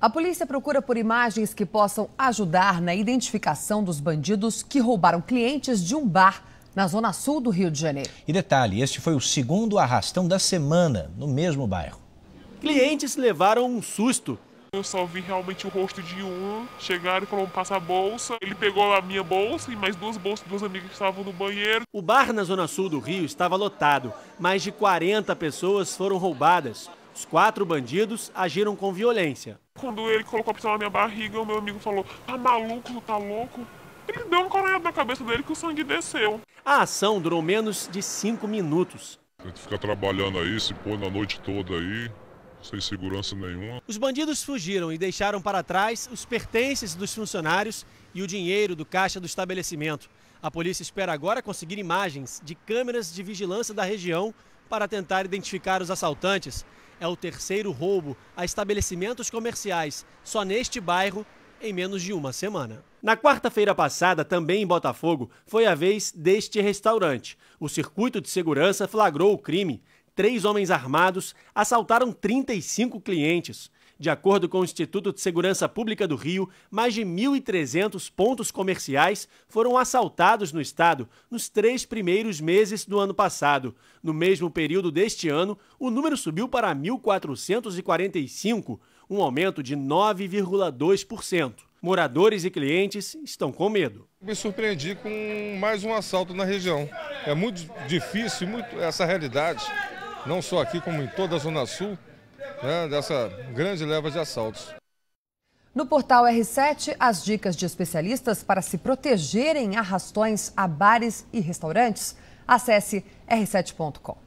A polícia procura por imagens que possam ajudar na identificação dos bandidos que roubaram clientes de um bar na zona sul do Rio de Janeiro. E detalhe, este foi o segundo arrastão da semana no mesmo bairro. Clientes levaram um susto. Eu só vi realmente o rosto de um, chegaram e falaram, passa a bolsa. Ele pegou a minha bolsa e mais duas bolsas dos amigos que estavam no banheiro. O bar na zona sul do Rio estava lotado. Mais de 40 pessoas foram roubadas. Os quatro bandidos agiram com violência. Quando ele colocou a pistola na minha barriga, o meu amigo falou: Tá maluco, tá louco? Ele deu um coronhado na cabeça dele que o sangue desceu. A ação durou menos de cinco minutos. Tem que ficar trabalhando aí, se pôr na noite toda aí, sem segurança nenhuma. Os bandidos fugiram e deixaram para trás os pertences dos funcionários e o dinheiro do caixa do estabelecimento. A polícia espera agora conseguir imagens de câmeras de vigilância da região para tentar identificar os assaltantes. É o terceiro roubo a estabelecimentos comerciais só neste bairro em menos de uma semana. Na quarta-feira passada, também em Botafogo, foi a vez deste restaurante. O circuito de segurança flagrou o crime. Três homens armados assaltaram 35 clientes. De acordo com o Instituto de Segurança Pública do Rio, mais de 1.300 pontos comerciais foram assaltados no estado nos três primeiros meses do ano passado. No mesmo período deste ano, o número subiu para 1.445, um aumento de 9,2%. Moradores e clientes estão com medo. Me surpreendi com mais um assalto na região. É muito difícil muito essa realidade, não só aqui como em toda a Zona Sul né, dessa grande leva de assaltos. No portal R7, as dicas de especialistas para se protegerem a arrastões a bares e restaurantes. Acesse r7.com.